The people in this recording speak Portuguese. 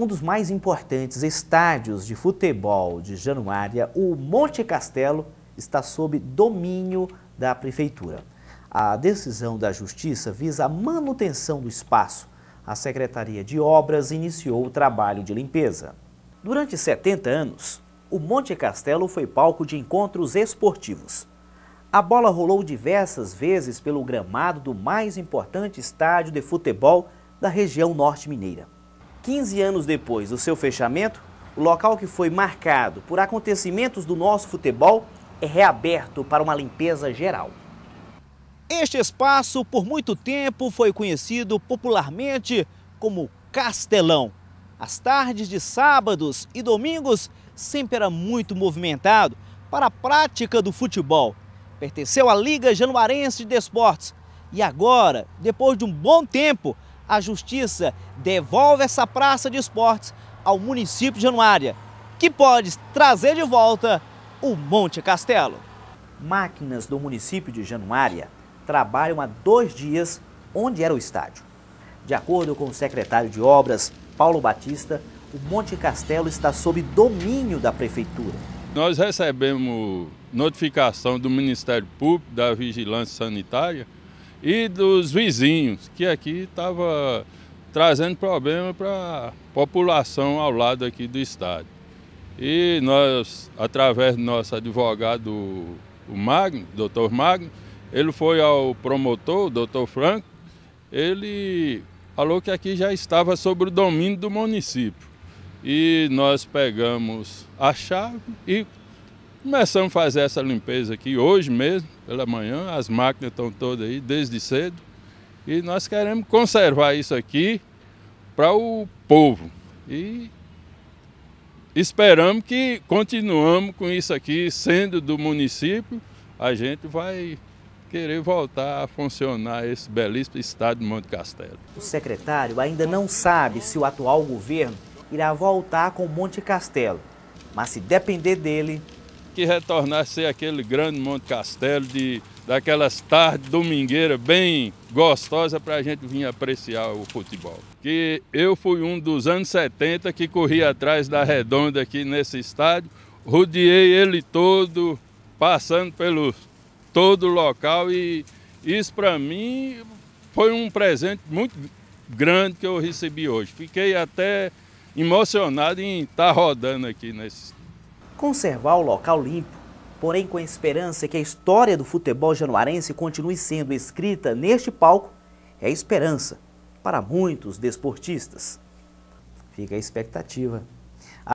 Um dos mais importantes estádios de futebol de Januária, o Monte Castelo, está sob domínio da Prefeitura. A decisão da Justiça visa a manutenção do espaço. A Secretaria de Obras iniciou o trabalho de limpeza. Durante 70 anos, o Monte Castelo foi palco de encontros esportivos. A bola rolou diversas vezes pelo gramado do mais importante estádio de futebol da região norte mineira. 15 anos depois do seu fechamento, o local que foi marcado por acontecimentos do nosso futebol é reaberto para uma limpeza geral. Este espaço, por muito tempo, foi conhecido popularmente como Castelão. As tardes de sábados e domingos sempre era muito movimentado para a prática do futebol. Pertenceu à Liga Januarense de Desportos e agora, depois de um bom tempo, a Justiça devolve essa praça de esportes ao município de Januária, que pode trazer de volta o Monte Castelo. Máquinas do município de Januária trabalham há dois dias onde era o estádio. De acordo com o secretário de Obras, Paulo Batista, o Monte Castelo está sob domínio da prefeitura. Nós recebemos notificação do Ministério Público, da Vigilância Sanitária, e dos vizinhos, que aqui estava trazendo problema para a população ao lado aqui do estádio. E nós, através do nosso advogado, o Magno, doutor Magno, ele foi ao promotor, o doutor Franco, ele falou que aqui já estava sobre o domínio do município. E nós pegamos a chave e Começamos a fazer essa limpeza aqui hoje mesmo, pela manhã, as máquinas estão todas aí desde cedo. E nós queremos conservar isso aqui para o povo. E esperamos que continuamos com isso aqui, sendo do município, a gente vai querer voltar a funcionar esse belíssimo estado de Monte Castelo. O secretário ainda não sabe se o atual governo irá voltar com Monte Castelo, mas se depender dele, que retornasse a ser aquele grande Monte Castelo, de, daquelas tardes domingueiras bem gostosas para a gente vir apreciar o futebol. Que eu fui um dos anos 70 que corri atrás da redonda aqui nesse estádio, rodeei ele todo, passando pelo todo o local e isso para mim foi um presente muito grande que eu recebi hoje. Fiquei até emocionado em estar tá rodando aqui nesse conservar o local limpo, porém com a esperança que a história do futebol januarense continue sendo escrita neste palco, é esperança para muitos desportistas. Fica a expectativa.